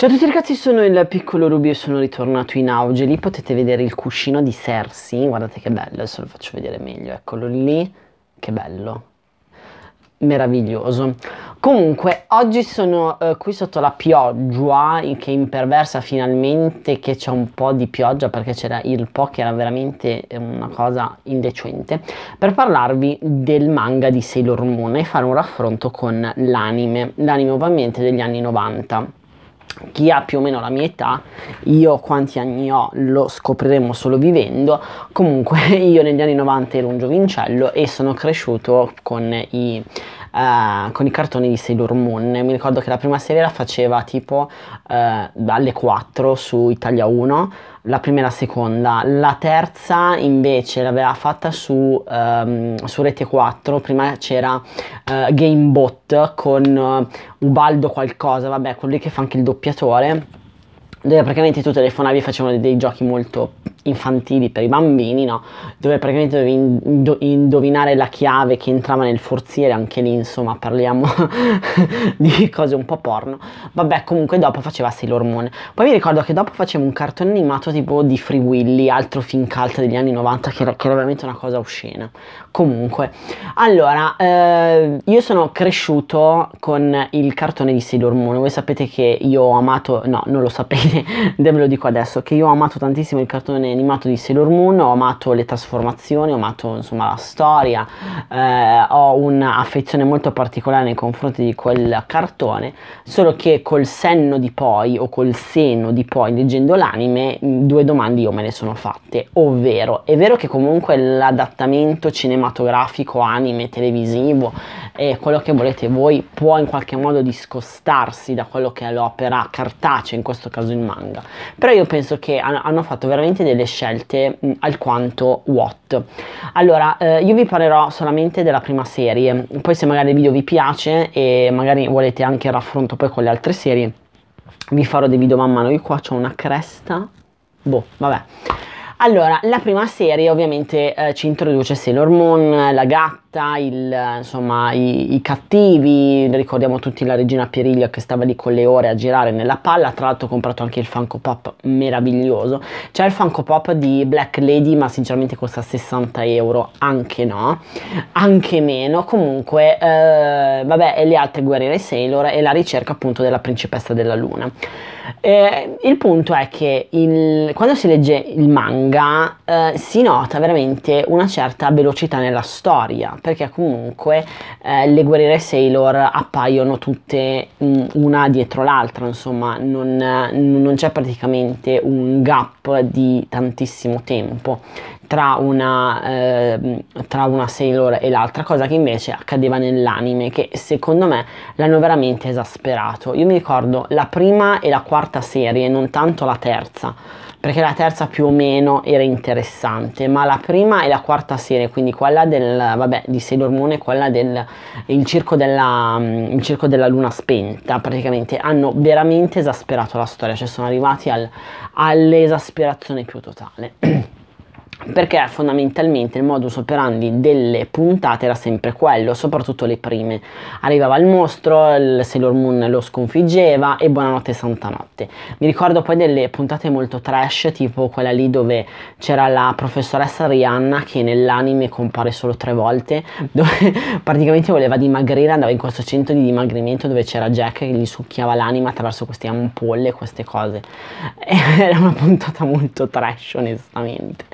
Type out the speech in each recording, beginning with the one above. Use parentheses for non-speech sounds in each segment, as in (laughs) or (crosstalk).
Ciao a tutti ragazzi, sono il piccolo Rubio e sono ritornato in auge. Lì potete vedere il cuscino di Cersei, guardate che bello, adesso lo faccio vedere meglio, eccolo lì, che bello. Meraviglioso. Comunque, oggi sono eh, qui sotto la pioggia, che imperversa finalmente che c'è un po' di pioggia perché c'era il po' che era veramente una cosa indecente, per parlarvi del manga di Sailor Moon e fare un raffronto con l'anime, l'anime ovviamente degli anni 90 chi ha più o meno la mia età, io quanti anni ho lo scopriremo solo vivendo, comunque (laughs) io negli anni 90 ero un giovincello e sono cresciuto con i eh, con i cartoni di Sailor Moon. Mi ricordo che la prima serie la faceva tipo eh, alle 4 su Italia 1, la prima e la seconda. La terza invece l'aveva fatta su, ehm, su Rete 4, prima c'era eh, Gamebot con eh, Ubaldo qualcosa, vabbè, quello lì che fa anche il doppiatore dove praticamente tu telefonavi e facevano dei giochi molto infantili per i bambini, no? dove praticamente dovevi indovinare la chiave che entrava nel forziere, anche lì insomma parliamo (laughs) di cose un po' porno, vabbè comunque dopo faceva Sailor Moon, poi mi ricordo che dopo facevo un cartone animato tipo di Free Willy, altro film cult degli anni 90 che era, che era veramente una cosa oscena, comunque, allora eh, io sono cresciuto con il cartone di Sailor Moon, voi sapete che io ho amato, no non lo sapete, (laughs) ve lo dico adesso, che io ho amato tantissimo il cartone animato di Sailor Moon, ho amato le trasformazioni, ho amato insomma la storia, eh, ho un'affezione molto particolare nei confronti di quel cartone, solo che col senno di poi o col seno di poi leggendo l'anime mm, due domande io me ne sono fatte, ovvero è vero che comunque l'adattamento cinematografico, anime, televisivo e eh, quello che volete voi può in qualche modo discostarsi da quello che è l'opera cartacea, in questo caso il manga, però io penso che hanno fatto veramente delle delle scelte mh, mm, alquanto what. Allora, eh, io vi parlerò solamente della prima serie, poi se magari il video vi piace e magari volete anche il raffronto poi con le altre serie, vi farò dei video man mano. Io qua ho una cresta, boh, vabbè. Allora, la prima serie ovviamente eh, ci introduce Sailor Moon, la GAP, combatta il, insomma, i, i, cattivi, ricordiamo tutti la regina Pieriglia che stava lì con le ore a girare nella palla, tra l'altro ho comprato anche il Funko Pop meraviglioso, c'è il Funko Pop di Black Lady ma sinceramente costa 60 euro, anche no, anche meno, comunque eh, vabbè e le altre guerriere Sailor e la ricerca appunto della principessa della luna. Eh, il punto è che il, quando si legge il manga eh, si nota veramente una certa velocità nella storia perché comunque eh, le guerriere Sailor appaiono tutte mh, mm, una dietro l'altra, insomma non, non c'è praticamente un gap di tantissimo tempo tra una, eh, tra una, Sailor e l'altra, cosa che invece accadeva nell'anime, che secondo me l'hanno veramente esasperato. Io mi ricordo la prima e la quarta serie, non tanto la terza perché la terza più o meno era interessante, ma la prima e la quarta serie, quindi quella del, vabbè, di Sailor Moon e quella del il circo, della, mm, il circo della luna spenta, praticamente hanno veramente esasperato la storia, cioè sono arrivati al, all'esasperazione più totale. (clears throat) perché fondamentalmente il modus operandi delle puntate era sempre quello, soprattutto le prime. Arrivava il mostro, il Sailor Moon lo sconfiggeva e buonanotte santa notte. Mi ricordo poi delle puntate molto trash, tipo quella lì dove c'era la professoressa Rihanna che nell'anime compare solo tre volte, (laughs) dove praticamente voleva dimagrire, andava in questo centro di dimagrimento dove c'era Jack che gli succhiava l'anima attraverso queste ampolle, e queste cose. (laughs) era una puntata molto trash onestamente.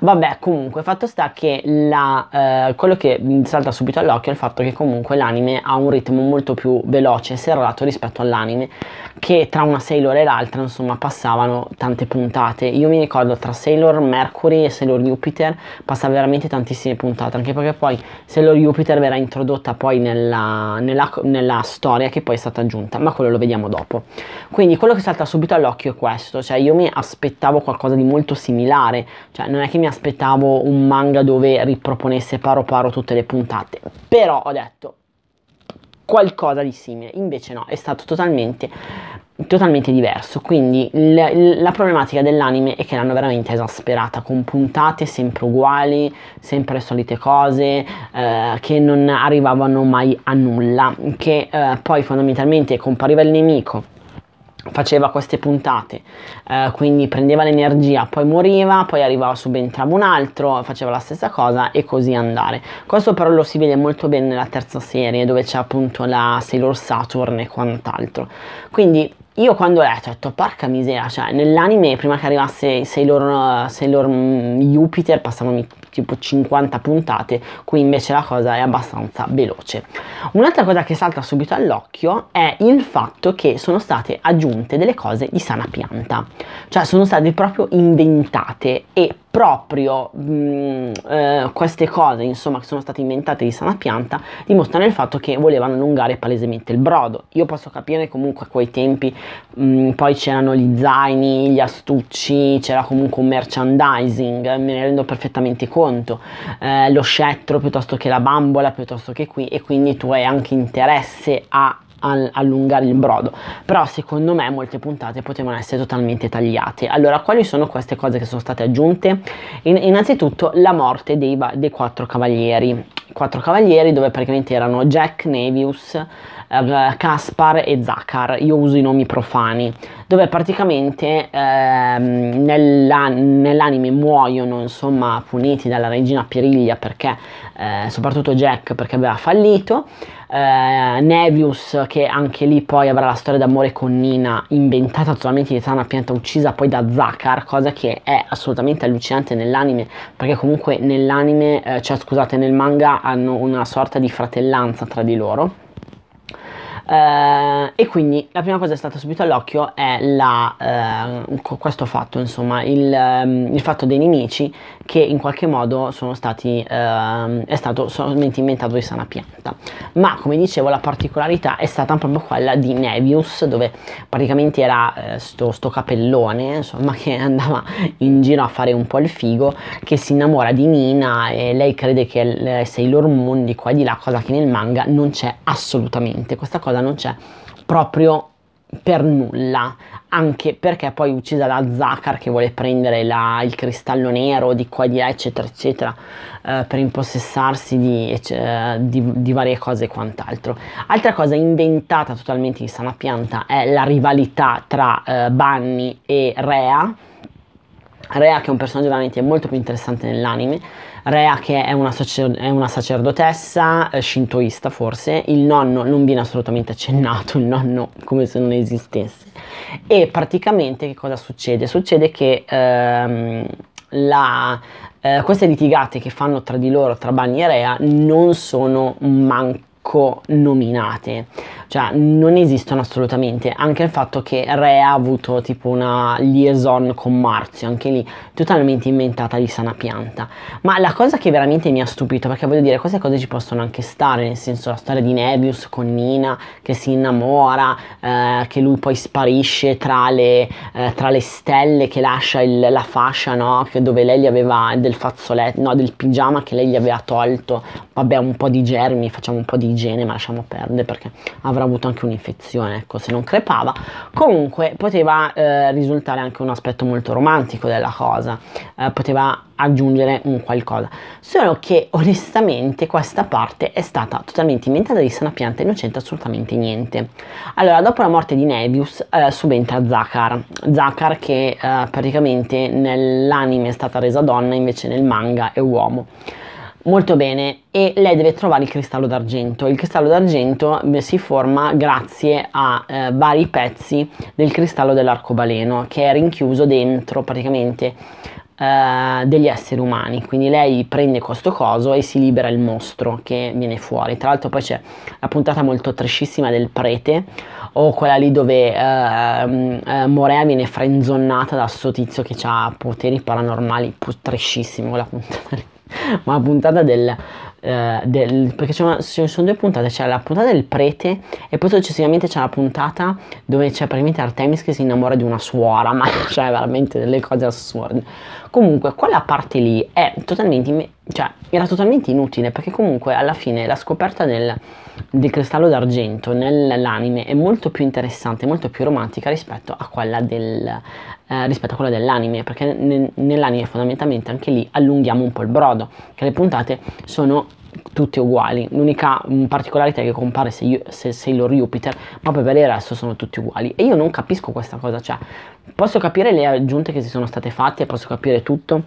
Vabbè, comunque, fatto sta che la, eh, quello che mm, salta subito all'occhio è il fatto che comunque l'anime ha un ritmo molto più veloce e serrato rispetto all'anime, che tra una Sailor e l'altra, insomma, passavano tante puntate. Io mi ricordo tra Sailor Mercury e Sailor Jupiter passava veramente tantissime puntate, anche perché poi Sailor Jupiter verrà introdotta poi nella, nella, nella storia che poi è stata aggiunta, ma quello lo vediamo dopo. Quindi quello che salta subito all'occhio è questo, cioè io mi aspettavo qualcosa di molto similare, cioè non è che mi mi aspettavo un manga dove riproponesse paro paro tutte le puntate, però ho detto qualcosa di simile, invece no, è stato totalmente, totalmente diverso, quindi l- la problematica dell'anime è che l'hanno veramente esasperata, con puntate sempre uguali, sempre le solite cose, eh, che non arrivavano mai a nulla, che eh, poi fondamentalmente compariva il nemico, faceva queste puntate, eh, quindi prendeva l'energia, poi moriva, poi arrivava, subentrava un altro, faceva la stessa cosa e così andare. Questo però lo si vede molto bene nella terza serie dove c'è appunto la Sailor Saturn e quant'altro. Quindi io quando ho letto ho detto porca miseria, cioè nell'anime prima che arrivasse Sailor, Sailor mm, Jupiter passavano tipo 50 puntate, qui invece la cosa è abbastanza veloce. Un'altra cosa che salta subito all'occhio è il fatto che sono state aggiunte delle cose di sana pianta, cioè sono state proprio inventate e proprio mh, mm, eh, queste cose insomma che sono state inventate di sana pianta dimostrano il fatto che volevano allungare palesemente il brodo io posso capire comunque a quei tempi mh, mm, poi c'erano gli zaini gli astucci c'era comunque un merchandising me ne rendo perfettamente conto conto eh, lo scettro piuttosto che la bambola piuttosto che qui e quindi tu hai anche interesse a allungare il brodo però secondo me molte puntate potevano essere totalmente tagliate allora quali sono queste cose che sono state aggiunte In, innanzitutto la morte dei, dei quattro cavalieri quattro cavalieri dove praticamente erano Jack Nevius Caspar eh, e Zakar, io uso i nomi profani, dove praticamente ehm, nella, nell'anime muoiono insomma puniti dalla regina Piriglia perché, eh, soprattutto Jack perché aveva fallito, eh, Nevius che anche lì poi avrà la storia d'amore con Nina inventata totalmente di Tana Pianta uccisa poi da Zakar, cosa che è assolutamente allucinante nell'anime perché comunque nell'anime, eh, cioè scusate nel manga hanno una sorta di fratellanza tra di loro eh, e quindi la prima cosa è stata subito all'occhio è la, eh, questo fatto, insomma, il, ehm, il, fatto dei nemici che in qualche modo sono stati, eh, è stato solamente inventato di sana pianta. Ma come dicevo la particolarità è stata proprio quella di Nevius, dove praticamente era eh, capellone, insomma, che andava in giro a fare un po' il figo, che si innamora di Nina e lei crede che sei Sailor Moon di qua e di là, cosa che nel manga non c'è assolutamente. Questa cosa cosa non c'è proprio per nulla, anche perché poi uccisa da Zakar che vuole prendere la, il cristallo nero di qua e di là, eccetera, eccetera, eh, per impossessarsi di, eh, di, di, varie cose e quant'altro. Altra cosa inventata totalmente in sana pianta è la rivalità tra eh, Bunny e Rea. Rea che è un personaggio veramente molto più interessante nell'anime, Rea che è una, sacer è una sacerdotessa eh, shintoista forse, il nonno non viene assolutamente accennato, il nonno come se non esistesse. E praticamente che cosa succede? Succede che ehm, la, eh, queste litigate che fanno tra di loro, tra Bani e Rea, non sono mancate nominate cioè non esistono assolutamente anche il fatto che Re ha avuto tipo una liaison con Marzio anche lì totalmente inventata di sana pianta ma la cosa che veramente mi ha stupito perché voglio dire queste cose ci possono anche stare nel senso la storia di Nebius con Nina che si innamora eh, che lui poi sparisce tra le, eh, tra le stelle che lascia il, la fascia no? che dove lei gli aveva del fazzoletto no del pigiama che lei gli aveva tolto vabbè un po' di germi facciamo un po' di igiene, ma lasciamo perdere perché avrà avuto anche un'infezione, ecco, se non crepava. Comunque poteva eh, risultare anche un aspetto molto romantico della cosa, eh, poteva aggiungere un qualcosa. Solo che onestamente questa parte è stata totalmente inventata di sana pianta e non c'entra assolutamente niente. Allora, dopo la morte di Nevius eh, subentra Zakar. Zakar che eh, praticamente nell'anime è stata resa donna, invece nel manga è uomo. Molto bene, e lei deve trovare il cristallo d'argento. Il cristallo d'argento si forma grazie a eh, vari pezzi del cristallo dell'arcobaleno che è rinchiuso dentro praticamente eh, degli esseri umani. Quindi lei prende questo coso e si libera il mostro che viene fuori. Tra l'altro poi c'è la puntata molto trescissima del prete o quella lì dove ehm, eh, Morea viene frenzonnata da sto tizio che ha poteri paranormali, trescissimo la puntata lì (laughs) ma la puntata del, eh, del perché ci sono, sono due puntate, c'è la puntata del prete e poi successivamente c'è la puntata dove c'è praticamente Artemis che si innamora di una suora, (laughs) ma cioè veramente delle cose assurde. Comunque quella parte lì è totalmente cioè, era totalmente inutile perché comunque alla fine la scoperta del, del cristallo d'argento nell'anime è molto più interessante, molto più romantica rispetto a quella, del, eh, rispetto a quella dell'anime perché ne, nell'anime fondamentalmente anche lì allunghiamo un po' il brodo che le puntate sono tutte uguali l'unica mm, particolarità che compare se, se Sailor Jupiter ma poi per il resto sono tutti uguali e io non capisco questa cosa cioè posso capire le aggiunte che si sono state fatte posso capire tutto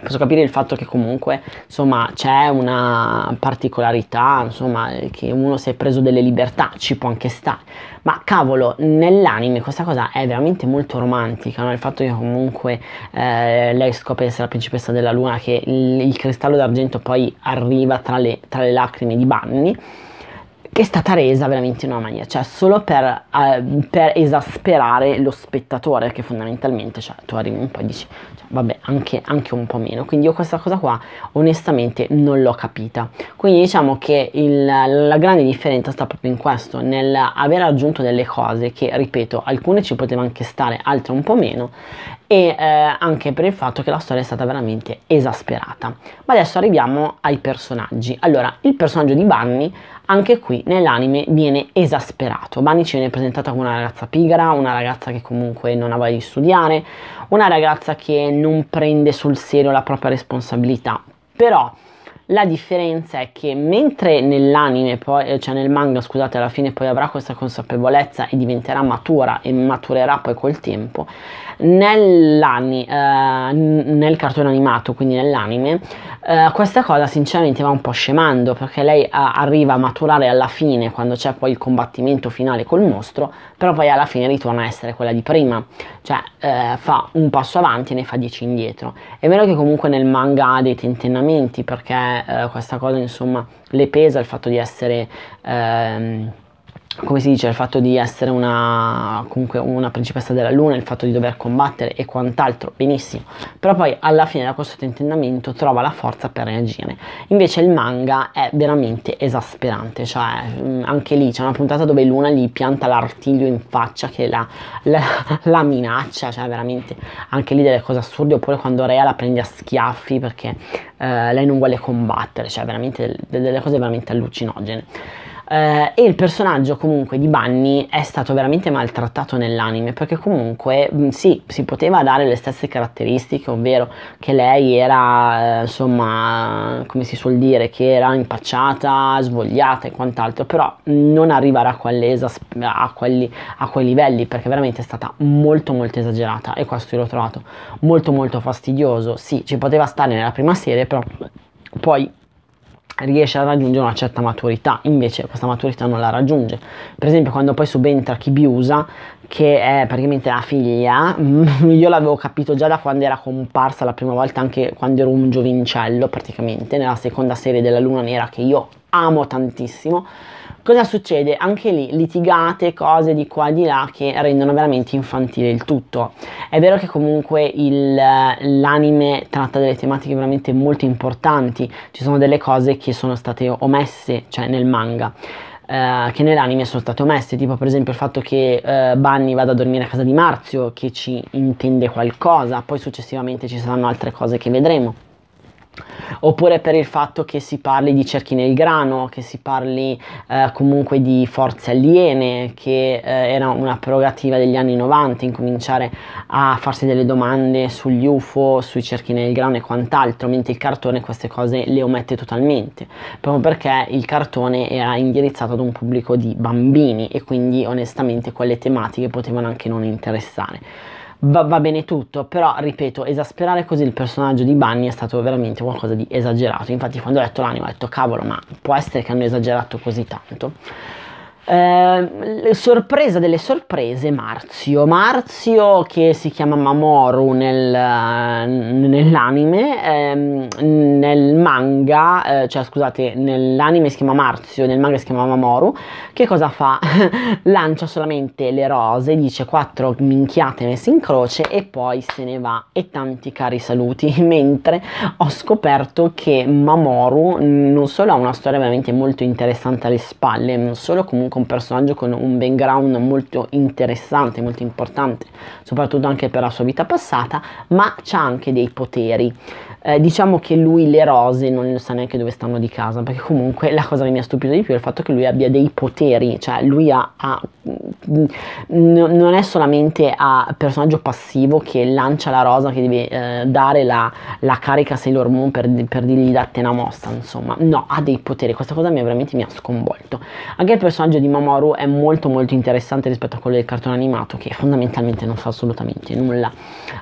posso capire il fatto che comunque insomma c'è una particolarità insomma che uno si è preso delle libertà ci può anche stare ma cavolo nell'anime questa cosa è veramente molto romantica no? il fatto che comunque eh, lei scopre di essere la principessa della luna che il, il cristallo d'argento poi arriva tra le, tra le lacrime di Bunny che è stata resa veramente una mania, cioè solo per, uh, per esasperare lo spettatore che fondamentalmente, cioè, tu arrivi un po' e dici, cioè, vabbè, anche, anche, un po' meno, quindi io questa cosa qua onestamente non l'ho capita, quindi diciamo che il, la grande differenza sta proprio in questo, nel aver aggiunto delle cose che, ripeto, alcune ci potevano anche stare, altre un po' meno, e eh, anche per il fatto che la storia è stata veramente esasperata. Ma adesso arriviamo ai personaggi. Allora, il personaggio di Bunny anche qui nell'anime viene esasperato. Bani ci viene presentata come una ragazza pigra, una ragazza che comunque non ha voglia di studiare, una ragazza che non prende sul serio la propria responsabilità. Però la differenza è che mentre nell'anime, poi, eh, cioè nel manga, scusate, alla fine poi avrà questa consapevolezza e diventerà matura e maturerà poi col tempo, Nell'ani, eh, nel cartone animato, quindi nell'anime, eh, questa cosa sinceramente va un po' scemando perché lei a, eh, arriva a maturare alla fine quando c'è poi il combattimento finale col mostro, però poi alla fine ritorna a essere quella di prima, cioè eh, fa un passo avanti e ne fa dieci indietro. È vero che comunque nel manga ha dei tentennamenti perché eh, questa cosa insomma le pesa il fatto di essere... Ehm, come si dice, il fatto di essere una, comunque una principessa della luna, il fatto di dover combattere e quant'altro, benissimo, però poi alla fine da questo tentennamento trova la forza per reagire. Invece il manga è veramente esasperante, cioè mm, anche lì c'è una puntata dove Luna gli pianta l'artiglio in faccia che la, la, (laughs) la minaccia, cioè veramente anche lì delle cose assurde, oppure quando Rea la prende a schiaffi perché eh, lei non vuole combattere, cioè veramente delle cose veramente allucinogene eh, e il personaggio comunque di Bunny è stato veramente maltrattato nell'anime perché comunque mm, sì, si poteva dare le stesse caratteristiche, ovvero che lei era eh, insomma, come si suol dire, che era impacciata, svogliata e quant'altro, però non arrivare a, a, quelli, a quei livelli perché veramente è stata molto molto esagerata e questo io l'ho trovato molto molto fastidioso. Sì, ci poteva stare nella prima serie, però poi riesce a raggiungere una certa maturità, invece questa maturità non la raggiunge. Per esempio quando poi subentra Kibiusa, che è praticamente la figlia, mm, (laughs) io l'avevo capito già da quando era comparsa la prima volta, anche quando ero un giovincello praticamente, nella seconda serie della Luna Nera che io amo tantissimo, Cosa succede? Anche lì litigate, cose di qua e di là che rendono veramente infantile il tutto. È vero che comunque il, l'anime tratta delle tematiche veramente molto importanti, ci sono delle cose che sono state omesse, cioè nel manga eh, che nell'anime sono state omesse, tipo per esempio il fatto che eh, Bunny vada a dormire a casa di Marzio, che ci intende qualcosa, poi successivamente ci saranno altre cose che vedremo oppure per il fatto che si parli di cerchi nel grano, che si parli eh, comunque di forze aliene, che eh, era una prerogativa degli anni 90, incominciare a farsi delle domande sugli UFO, sui cerchi nel grano e quant'altro, mentre il cartone queste cose le omette totalmente, proprio perché il cartone era indirizzato ad un pubblico di bambini e quindi onestamente quelle tematiche potevano anche non interessare va, va, bene tutto, però ripeto, esasperare così il personaggio di Bunny è stato veramente qualcosa di esagerato. Infatti quando ho letto l'anima ho detto cavolo, ma può essere che hanno esagerato così tanto. Eh, sorpresa delle sorprese, Marzio. Marzio che si chiama Mamoru nel, nell'anime, eh, nel manga, eh, cioè scusate, nell'anime si chiama Marzio, nel manga si chiama Mamoru. Che cosa fa? (laughs) Lancia solamente le rose, dice quattro minchiate messe in croce e poi se ne va. E tanti cari saluti. (laughs) Mentre ho scoperto che Mamoru non solo ha una storia veramente molto interessante alle spalle, non solo comunque un personaggio con un background molto interessante, molto importante, soprattutto anche per la sua vita passata, ma ha anche dei poteri. Eh, diciamo che lui le rose non sa neanche dove stanno di casa, perché comunque la cosa che mi ha stupito di più è il fatto che lui abbia dei poteri, cioè lui ha, ha mm, non è solamente a personaggio passivo che lancia la rosa che deve eh, dare la, la carica a Sailor Moon per, per dirgli dattene una mossa, insomma, no, ha dei poteri, questa cosa mi, ha veramente mi ha sconvolto. Anche il personaggio di Mamoru è molto molto interessante rispetto a quello del cartone animato che fondamentalmente non fa assolutamente nulla.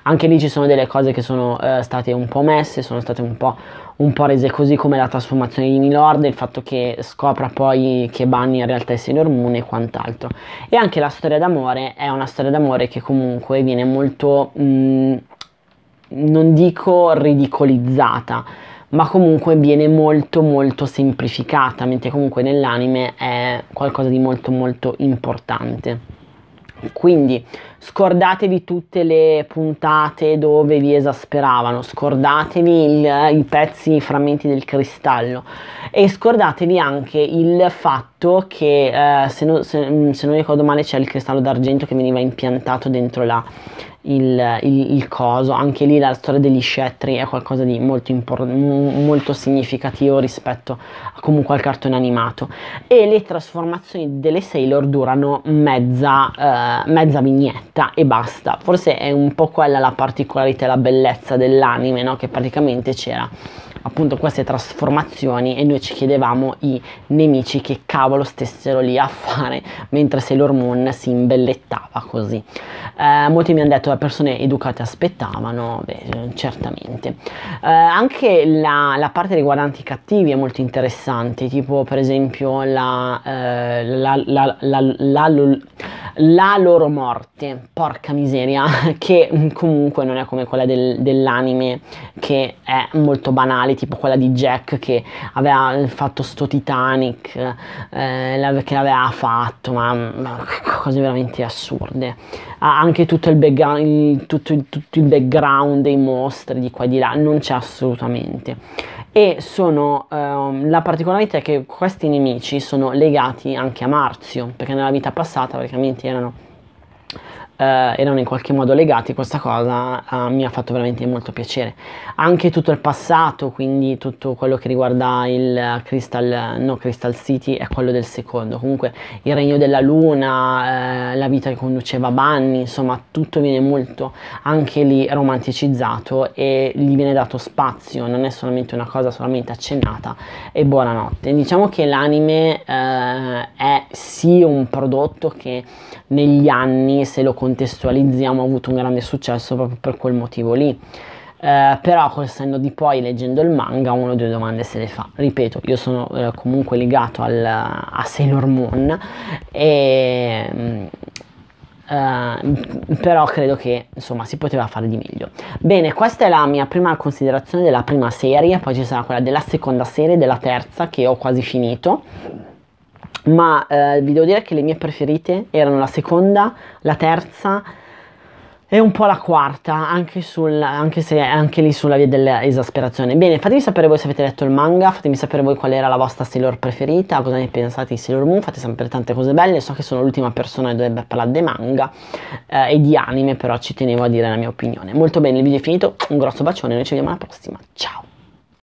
Anche lì ci sono delle cose che sono eh, state un po' messe, sono state un po', un po', rese così come la trasformazione di Milord, il fatto che scopra poi che Bunny in realtà è Sailor Moon e quant'altro. E anche la storia d'amore è una storia d'amore che comunque viene molto, mh, mm, non dico ridicolizzata, ma comunque viene molto molto semplificata, mentre comunque nell'anime è qualcosa di molto molto importante. Quindi scordatevi tutte le puntate dove vi esasperavano, scordatevi il, i pezzi, i frammenti del cristallo e scordatevi anche il fatto che eh, se, no, se, mm, se, non ricordo male c'è il cristallo d'argento che veniva impiantato dentro la, il, il, il, coso, anche lì la storia degli scettri è qualcosa di molto, impor- molto significativo rispetto a, comunque al cartone animato e le trasformazioni delle Sailor durano mezza, eh, mezza vignetta e basta, forse è un po' quella la particolarità e la bellezza dell'anime no? che praticamente c'era appunto queste trasformazioni e noi ci chiedevamo i nemici che cavolo stessero lì a fare mentre Sailor Moon si imbellettava così. Eh, molti mi hanno detto le eh, persone educate aspettavano, beh, certamente. Eh, anche la, la, parte riguardante i cattivi è molto interessante, tipo per esempio la, eh, la, la loro morte, porca miseria, (laughs) che comunque non è come quella del, dell'anime che è molto banale, tipo quella di Jack che aveva fatto sto Titanic, eh, che l'aveva fatto, ma, ma, cose veramente assurde. anche tutto il, background, il, tutto, tutto il background dei mostri di qua e di là non c'è assolutamente e sono ehm, la particolarità è che questi nemici sono legati anche a Marzio perché nella vita passata praticamente erano eh, erano in qualche modo legati, questa cosa eh, mi ha fatto veramente molto piacere. Anche tutto il passato, quindi tutto quello che riguarda il Crystal, no Crystal City, è quello del secondo. Comunque il regno della luna, eh, la vita che conduceva Bunny, insomma tutto viene molto anche lì romanticizzato e gli viene dato spazio, non è solamente una cosa solamente accennata e buonanotte. Diciamo che l'anime eh, è sì un prodotto che negli anni se lo consigliamo contestualizziamo ha avuto un grande successo proprio per quel motivo lì. Eh, però col senno di poi leggendo il manga uno o due domande se le fa ripeto io sono eh, comunque legato al, a Sailor Moon e Uh, però credo che insomma si poteva fare di meglio. Bene, questa è la mia prima considerazione della prima serie, poi ci sarà quella della seconda serie, della terza che ho quasi finito ma eh, vi devo dire che le mie preferite erano la seconda, la terza e un po' la quarta, anche, sul, anche, se, anche lì sulla via dell'esasperazione. Bene, fatemi sapere voi se avete letto il manga, fatemi sapere voi qual era la vostra Sailor preferita, cosa ne pensate di Sailor Moon, fate sempre tante cose belle, so che sono l'ultima persona che dovrebbe parlare di manga eh, e di anime, però ci tenevo a dire la mia opinione. Molto bene, il video è finito, un grosso bacione, noi ci vediamo alla prossima, ciao!